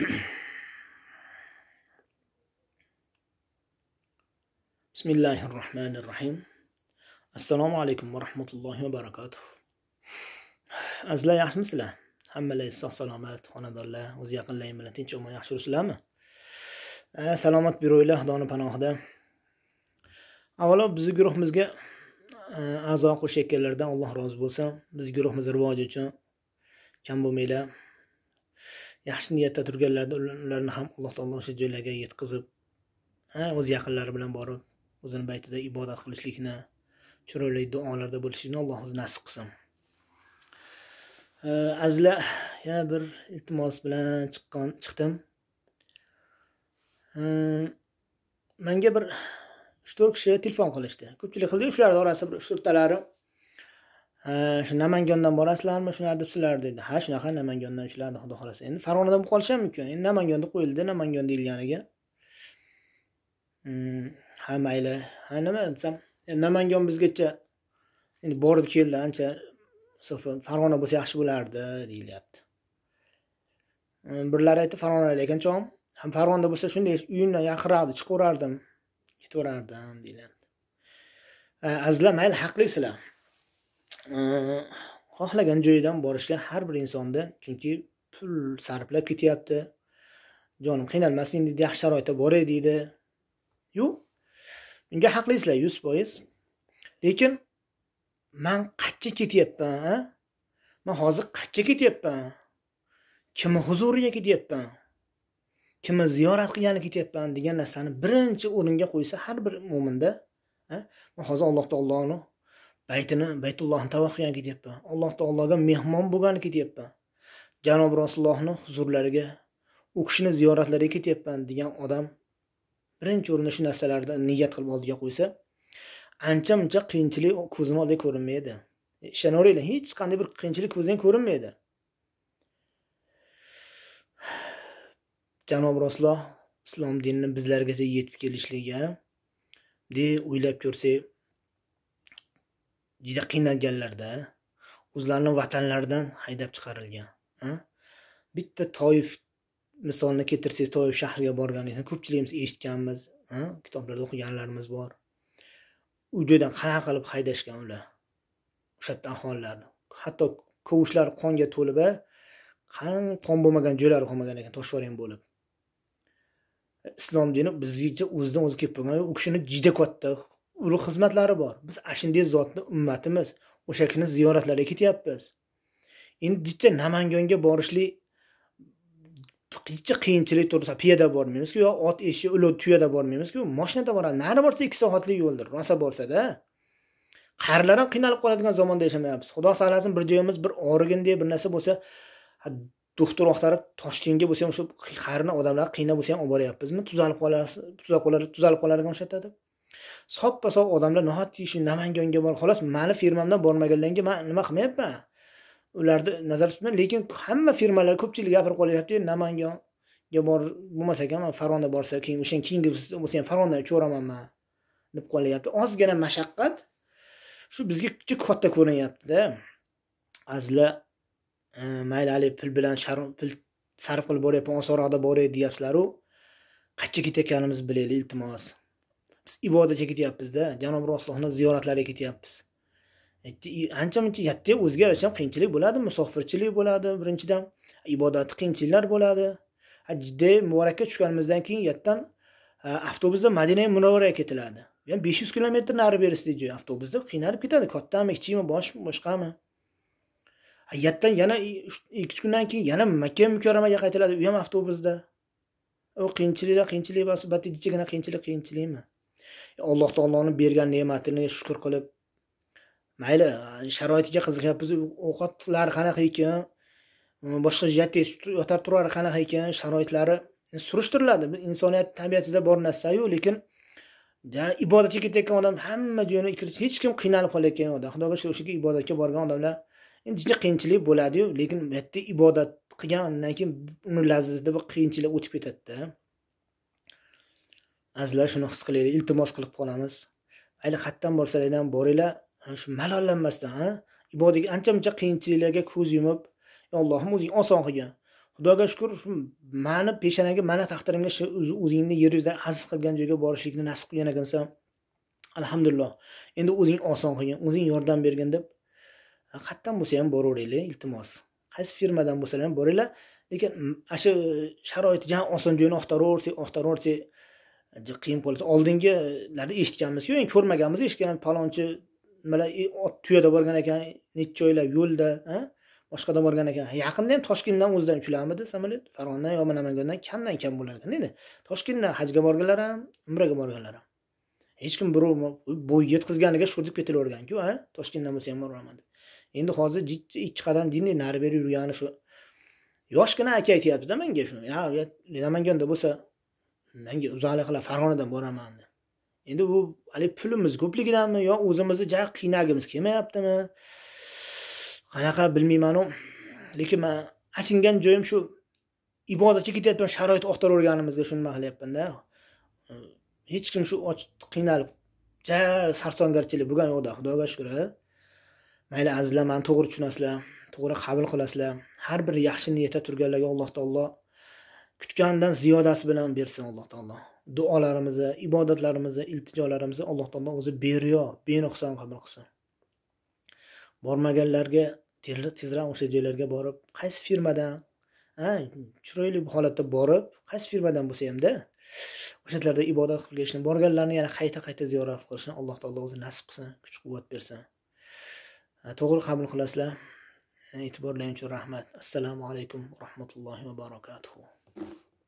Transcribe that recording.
أزلا rohmanir rohim assalomu alaykum va rahmatullohi va barakatuh azizlar yaxshimisizlar الله يملتين شو xonadonlar o'z سلامة bilan برو omon دانو پناه eh, salomat yuringlar بزي panohida avvalo bizni guruhimizga eh, a'zo الله alloh rozi بزي biz guruhimiz rivoji uchun kam bo'lmanglar yaxshi niyatda turganlarni ularni ham alloh taolo o'sha joylarga yetkazib o'z yaqinlari bilan borib o'zini baytida ibodat qilishlikni chiroyli duolarda bo'lishlikni alloh o'zi nasib qilsin azizlar yana bir iltimos bilan chiqqan chiqdim manga bir uch to'rt kishi telefon qilishdi ko'pchilik qildi shularni orasida bir uch to'rttalari shu namangandan borasizlarmi shuni debsizlar dedi ha shunaqa namangandan shularni xudo xohlasa endi farg'onada bo'lib qolishi ham mumkin endi namanganda qo'yildi namangan deyilganiga hmm, ha mayli ha nima desam namangan bizgacha endi borib keldi ancha farg'ona bo'lsa yaxshi bo'lardi deyilyapti hmm, birlari aytdi farg'onalik ekanchog'im ham farg'onada bo'lsa shunday uyimdan yaqinroqda chiqaverardim ketaverardim deyilyapti azizlar mayli haqlisizlar xohlagan joyidan borishga har bir insonda chunki pul sarflab ketyapti jonim qiynalmasin deydi yaxshi sharoitda boray deydi yo'q unga haqlisizlar yuz foiz lekin man qayerga ketyapman man hozir qayerga ketyapman kimni huzuriga ketyapman kimni ziyorat qilgani ketyapman degan narsani birinchi o'ringa qo'ysa har bir mo'minda man hozir alloh taoloni baytini baytullohni tavof qilgani ketyapman alloh taologa mehmon bo'lgani ketyapman janobi rasulullohni huzurlariga u kishini ziyoratlariga ketyapman degan odam birinchi o'rinda shu narsalarni niyat qilib oldiga qo'ysa ancha muncha qiyinchilik ko'zini oldiga ko'rinmaydi ishonaveringlar hech qanday bir qiyinchilik ko'zdan ko'rinmaydi janob rasululloh islom dinini bizlargacha yetib kelishligiga de o'ylab ko'rsak juda qiynalganlarda o'zlarini vatanlaridan haydab chiqarilgan bitta toif misolni keltirsangiz toif shahriga borganlikni ko'pchiligimiz eshitganmiz kitoblarda o'qiganlarimiz bor u joydan qanaqa qilib haydashgan ular o'sha yerda aholilarni hatto kovushlar qonga to'lib qan qon bo'lmagan joylari qolmagan ekan toshvarang bo'lib islom dini bizgacha o'zidan o'zi kelib qolgan u kishini juda katta ulug' xizmatlari bor biz ana shunday zotni ummatimiz o'sha kishini ziyoratlariga ketyapmiz endi jicha namangonga borishlik jicha qiyinchilik tur piyoda bormaymizku yo ot eshi ulov tuyada bormaymizku moshinada boradi nari borsa ikki soatlik yo'ldir rosa borsada qarilar ham qiynalib qoladigan zamonda yashamayapmiz xudo saqlasin bir joyimiz bir organdek bir narsa bo'lsa doktor oqtarib toshkentga bo'lsa ham o'sha qarini odamlar qiynab bo'lsa ham olib boryapmizmi tuzalib qolasi tuzalib qoladigan o'sha yerda deb soppa sog' odamlar nahotki shu namanganga bor xolos mani firmamdan bormaganlarga man nima qilmayapman ularni nazarda tutmayman lekin hamma firmalar ko'pchilik gapirib qolyapti namanganga bor bo'lmasa ekan man farg'ona borsa keyin o'shan keyingi bo'lsa ham farg'onadan uchaveraman man deb qolyapti ozgina mashaqqat shu bizga juda katta ko'rinyaptida azizlar e, mayli haligi pul bilan pul sarf qilib boryapman osonroqda boray deyapsizlaru qayerga ketayotganimizni bilaylik iltimos biz ibodatga ketyapmizda janob rasulullohni ziyoratlariga ketyapmiz e, ancha muncha yatta o'ziga yarasha qiyinchilik bo'ladi musofirchilik bo'ladi birinchidan ibodatda qiyinchiliklar bo'ladi jiddi muborakka tushganimizdan keyin yattan e, avtobusda madina munavvaraga ketiladi ya'ni besh yuz kilometr nari berisida joy avtobusda qiynalib ketadi kattami kichikmi boshmi boshqami hayatdan yana ikki uch kundan keyin yana makka mukarramaga qaytiladi u ham avtobusda u qiyinchiliklar qiyinchilik va suhbatda jijjigina qiyinchilik qiyinchilikmi alloh taoloni bergan ne'matini shukur qilib mayli sharoitiga qiziqyapmiz ovqatlar qanaqa ekan boshqa jihatda yotar turar qanaqa ekan sharoitlari surishtiriladi insoniyat tabiatida bor narsayu lekin ibodatga ketayotgan odam hamma joyini hech kim qiynalib qolayotgan odam xudoga shukur o'sha ibodatga borgan odamlar juda qiyinchilik bo'ladiyu lekin bu yerda ibodat qilgandan keyin uni lazzatida bir qiyinchilik o'tib ketadida azizlar shuni his qilinglar iltimos qilib qolamiz mayli qayerdan borsanglar ham boringlar shu malollanmasdan ibodatga ancha muncha qiyinchiliklarga ko'z yumib allohim o'zing oson qilgin xudoga shukur shu mani peshanaga mani taqdirimga shu o'zingni yer yuzida aziz qilgan joyga borishlikni nasib qilgan ekansan alhamdulillah endi o'zing oson qilgin o'zing yordam bergin deb qayerdan bo'lsa ham boraveringlar iltimos qaysi firmadan bo'lsalar ham boringlar lekin ana shu sharoiti jan oson joyini oxtiraversak oxtiraversak qiyin bo'ladi oldingilarda eshitganmizku endi ko'rmaganmiz eshitgan palonchi nimalar ot tuyada borgan ekan necha joylab yo'lda boshqada borgan ekan yaqinda ham toshkentdan o'zidan uchilamidi samolyot farg'onadan yo namangandan kamdan kam bo'lar ekan endi toshkentdan hajga borganlar ham umraga borganlar ham hech kim birov bo'y yetkazganiga shu deb ketilaverganku a toshkentdan bo'lsa ham boraman deb endi hozir jitti ikki qadam jinday nari beri yurgani shu yoshgina aka aytyaptida menga shuni namanganda bo'lsa manga uzoqlik qilib farg'onadan boraman deb endi bu haligi pulimiz ko'pligidanmi yo o'zimizni ja qiynagimiz kelmayaptimi qanaqa bilmaymanu lekin man achingan joyim shu ibodatga ketyapman sharoit o'rganganimizga shuni nima qilyapmanda hech kim shu och qiynalib ja sarsongarchilik bo'lgani yo'qda xudoga shukur mayli azizlar mani to'g'ri tushunasizlar to'g'ri qabul qilasizlar har bir yaxshi niyatda turganlarga alloh taolo kutganidan ziyodasi bilan bersin alloh taolo duolarimizni ibodatlarimizni iltijolarimizni alloh taolo o'zi beriyo benuqson qabul qilsin bormaganlarga tezroq o'sha joylarga borib qaysi firmadan ha chiroyli holatda borib qaysi firmadan bo'lsa hamda o'sha yerlarda ibodat qilib kelishni borganlarni yana qayta qayta ziyorat qilishni alloh taolo o'zi nasib qilsin kuch quvvat bersin to'g'ri qabul qilasizlar e'tiborlaring uchun rahmat assalomu alaykum va rahmatullohi va barakatuh Thank you.